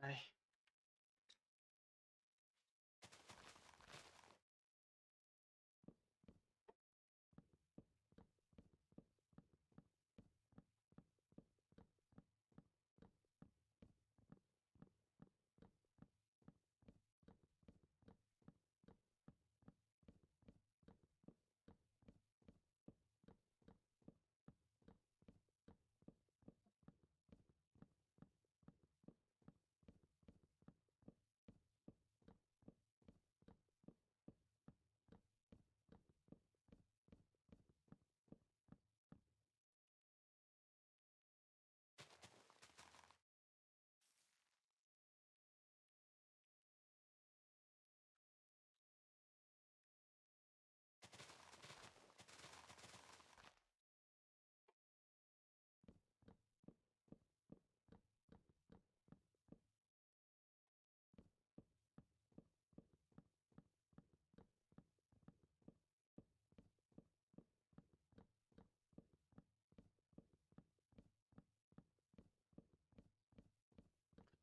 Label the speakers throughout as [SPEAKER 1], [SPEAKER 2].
[SPEAKER 1] 哎。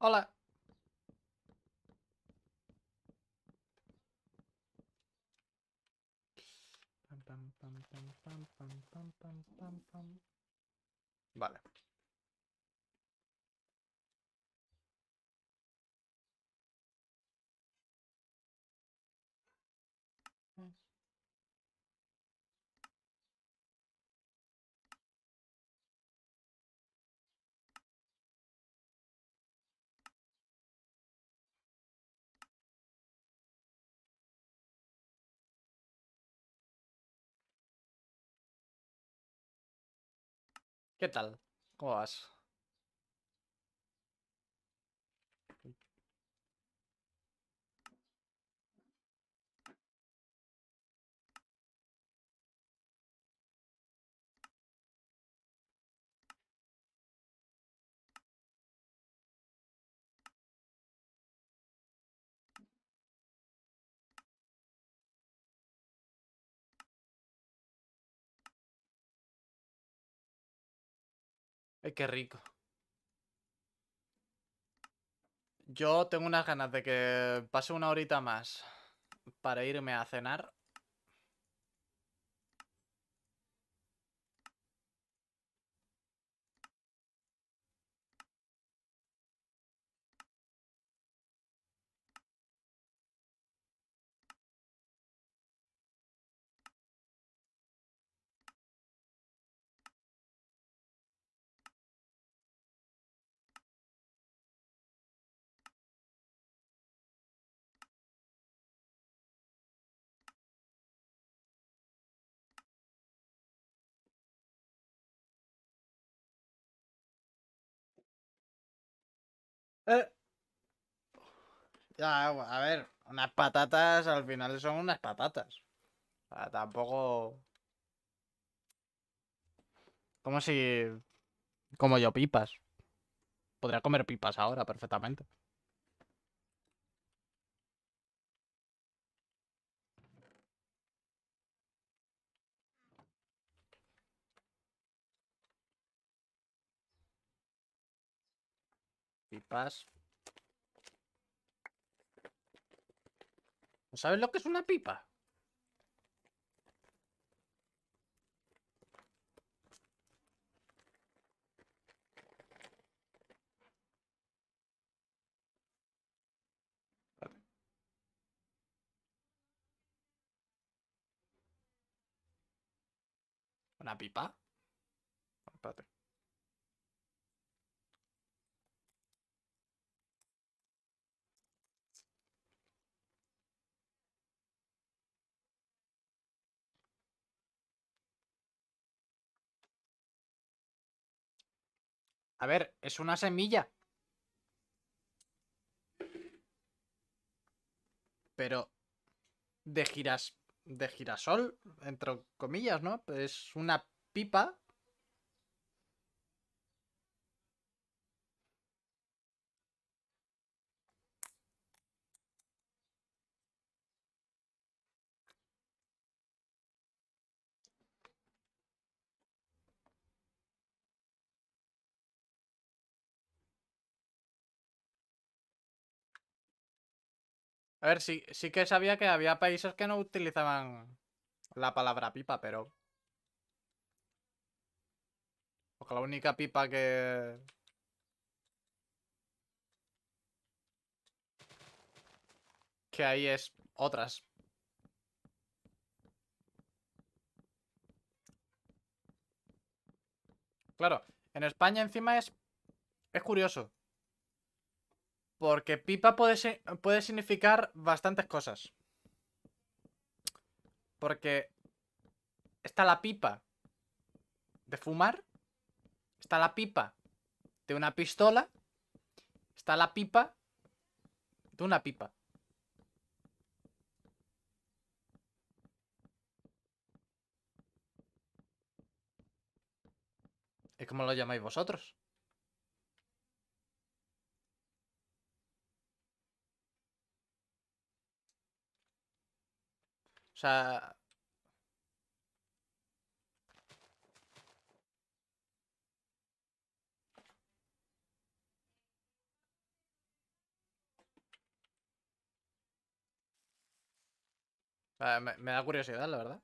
[SPEAKER 1] Hola. Vale. ¿Qué tal? ¿Cómo vas? Ay, qué rico. Yo tengo unas ganas de que pase una horita más para irme a cenar. Eh. Ya, a ver, unas patatas al final son unas patatas. O tampoco. Como si. Como yo, pipas. Podría comer pipas ahora perfectamente. pipas. ¿No sabes lo que es una pipa? ¿Una pipa? A ver, es una semilla. Pero de giras de girasol, entre comillas, ¿no? Es una pipa A ver, sí, sí que sabía que había países que no utilizaban la palabra pipa, pero... Porque la única pipa que... Que hay es otras. Claro, en España encima es... Es curioso. Porque pipa puede, puede significar bastantes cosas. Porque está la pipa de fumar, está la pipa de una pistola, está la pipa de una pipa. ¿Y cómo lo llamáis vosotros? O sea... Me, da curiosidad, la verdad.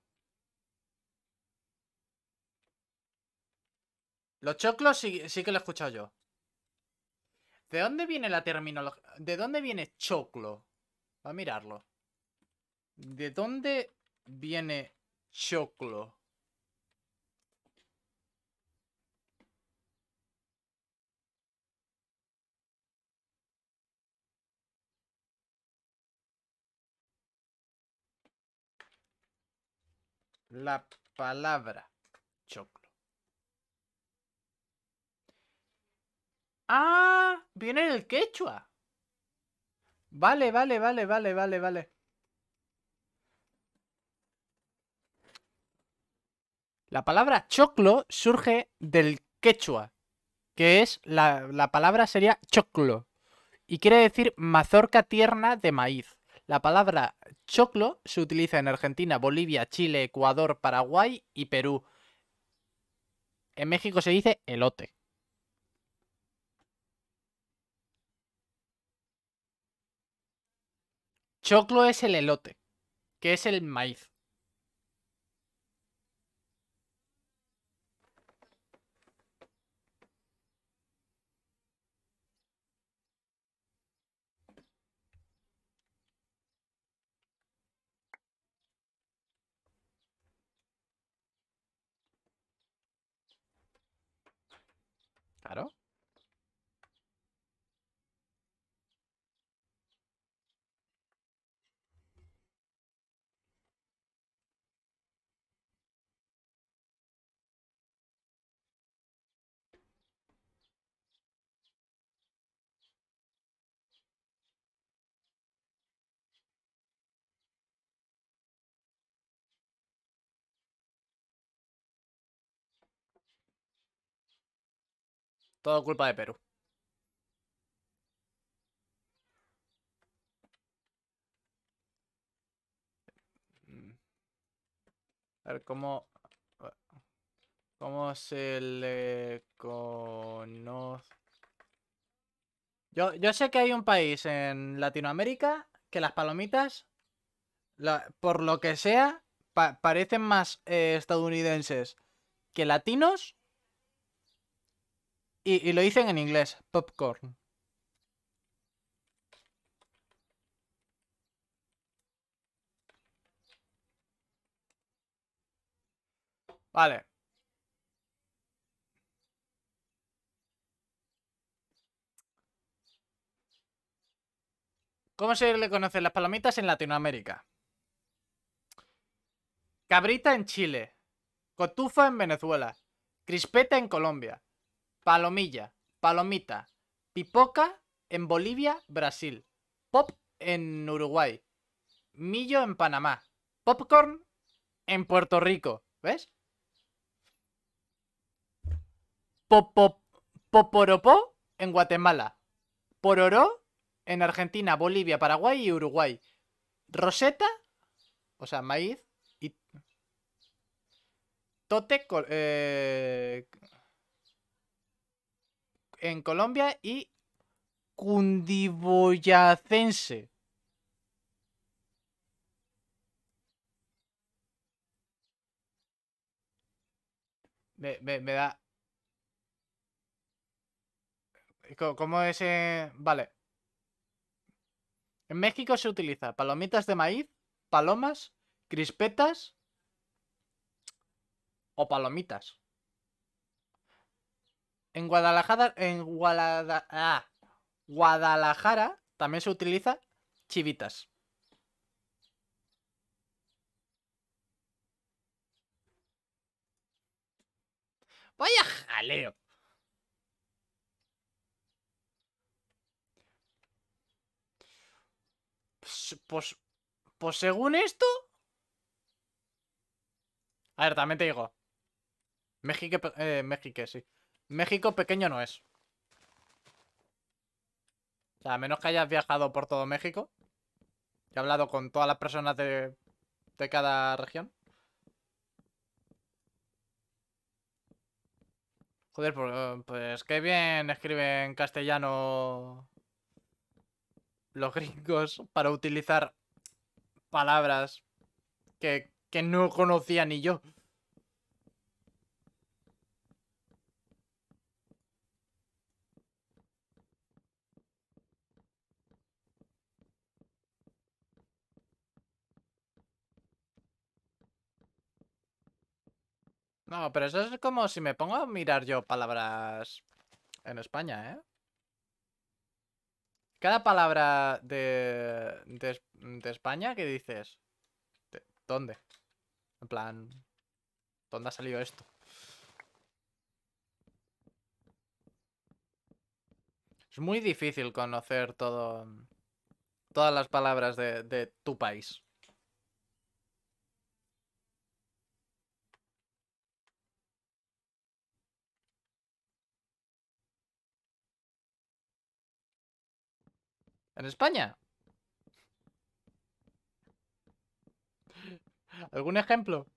[SPEAKER 1] Los choclos sí, sí que lo he escuchado yo. ¿De dónde viene la terminología? ¿De dónde viene choclo? a mirarlo. ¿De dónde viene choclo? La palabra choclo. Ah, viene el quechua. Vale, vale, vale, vale, vale, vale. La palabra choclo surge del quechua, que es la, la palabra sería choclo, y quiere decir mazorca tierna de maíz. La palabra choclo se utiliza en Argentina, Bolivia, Chile, Ecuador, Paraguay y Perú. En México se dice elote. Choclo es el elote, que es el maíz. Claro. Todo culpa de Perú. A ver cómo... ¿Cómo se le conoce? Yo, sé que hay un país en Latinoamérica que las palomitas, por lo que sea, parecen más eh, estadounidenses que latinos y, lo dicen en inglés, popcorn. Vale. ¿Cómo se le conocen las palomitas en Latinoamérica? Cabrita en Chile. Cotufa en Venezuela. Crispeta en Colombia. Palomilla, Palomita, Pipoca en Bolivia, Brasil, Pop en Uruguay, Millo en Panamá, Popcorn en Puerto Rico, ¿ves? poporopó en Guatemala, Pororó en Argentina, Bolivia, Paraguay y Uruguay, Roseta, o sea, maíz, y Tote, eh, en Colombia y cundiboyacense. Me, me, me, da... ¿Cómo es? Vale. En México se utiliza palomitas de maíz, palomas, crispetas o palomitas. En Guadalajara, en Guadalajara... Ah, Guadalajara también se utiliza chivitas. Vaya jaleo. Pues, pues, pues según esto... A ver, también te digo. México, eh, México, sí. México pequeño no es. O sea, a menos que hayas viajado por todo México y hablado con todas las personas de, cada región. Joder, pues, pues, qué bien escriben castellano los gringos para utilizar palabras que, que no conocía ni yo. No, pero eso es como si me pongo a mirar yo palabras en España, ¿eh? Cada palabra de, de, España ¿qué dices, ¿dónde? En plan, ¿dónde ha salido esto? Es muy difícil conocer todo, todas las palabras de tu país. en España. ¿Algún ejemplo?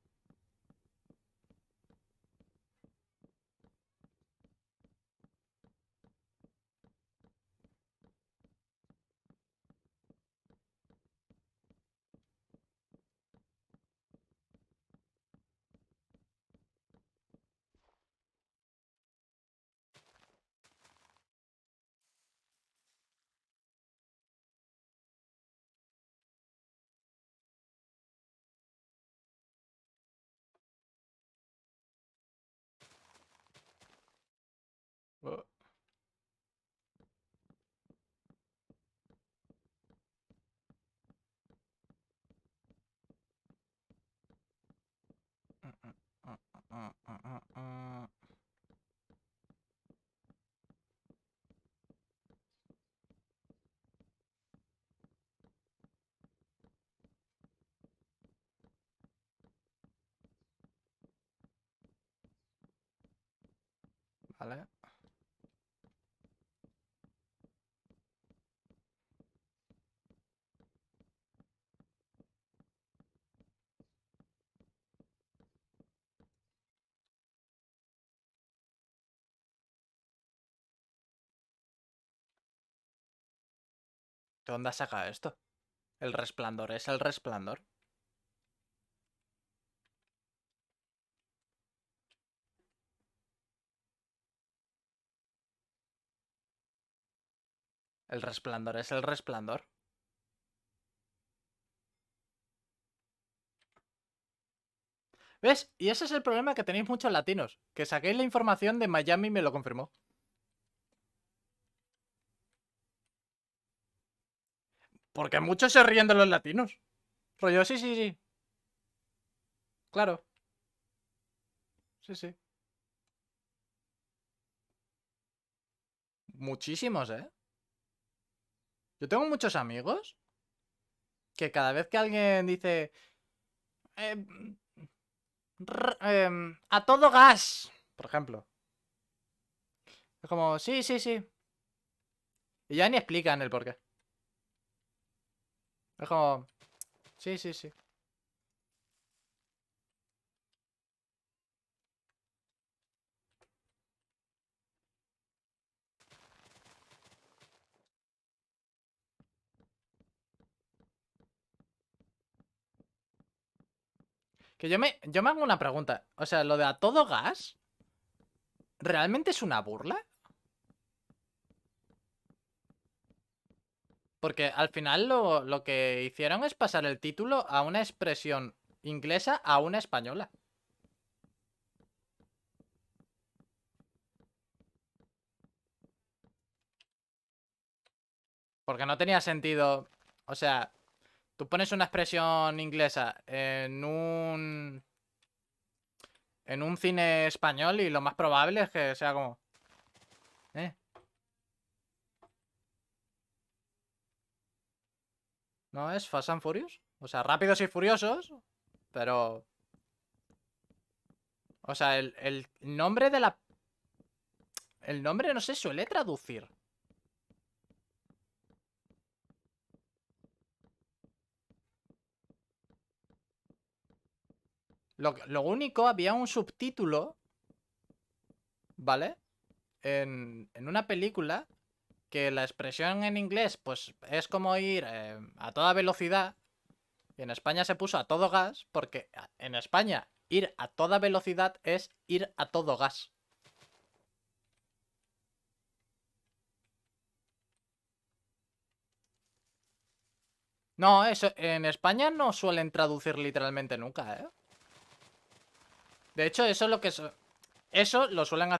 [SPEAKER 1] ¿De dónde has sacado esto? El resplandor, es el resplandor. El resplandor es el resplandor. ¿Ves? Y ese es el problema que tenéis muchos latinos. Que saquéis la información de Miami y me lo confirmó. Porque muchos se ríen de los latinos. Rollo, sí, sí, sí. Claro. Sí, sí. Muchísimos, ¿eh? Yo tengo muchos amigos que cada vez que alguien dice... Em, em, a todo gas, por ejemplo. Es como, sí, sí, sí. Y ya ni explican el porqué. Es como, sí, sí, sí. Que yo me, hago una pregunta. O sea, lo de a todo gas, ¿realmente es una burla? Porque al final lo, lo que hicieron es pasar el título a una expresión inglesa a una española. Porque no tenía sentido... O sea, Tú pones una expresión inglesa en un. En un cine español y lo más probable es que sea como. ¿eh? ¿No es Fast and Furious? O sea, rápidos y furiosos, pero. O sea, el, el nombre de la. El nombre no se suele traducir. Lo, único, había un subtítulo, ¿vale? En, una película que la expresión en inglés, pues es como ir eh, a toda velocidad. Y en España se puso a todo gas, porque en España ir a toda velocidad es ir a todo gas. No, eso en España no suelen traducir literalmente nunca, ¿eh? De hecho, eso es lo que... Eso lo suelen hacer.